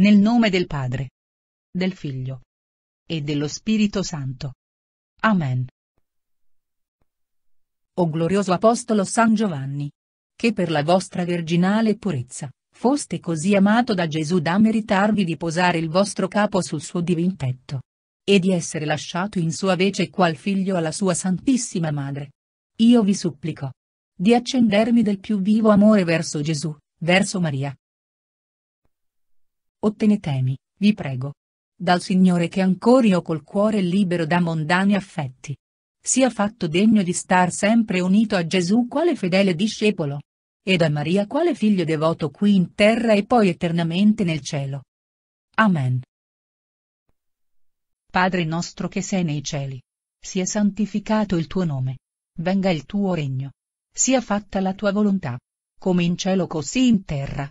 Nel nome del Padre, del Figlio e dello Spirito Santo. Amen. O glorioso Apostolo San Giovanni, che per la vostra virginale purezza, foste così amato da Gesù da meritarvi di posare il vostro capo sul suo divin petto. E di essere lasciato in sua vece qual figlio alla sua Santissima Madre. Io vi supplico. Di accendermi del più vivo amore verso Gesù, verso Maria, Ottenetemi, vi prego. Dal Signore che ancora io col cuore libero da mondani affetti. Sia fatto degno di star sempre unito a Gesù quale fedele discepolo. Ed a Maria quale figlio devoto qui in terra e poi eternamente nel cielo. Amen. Padre nostro che sei nei cieli. Sia santificato il tuo nome. Venga il tuo regno. Sia fatta la tua volontà. Come in cielo così in terra.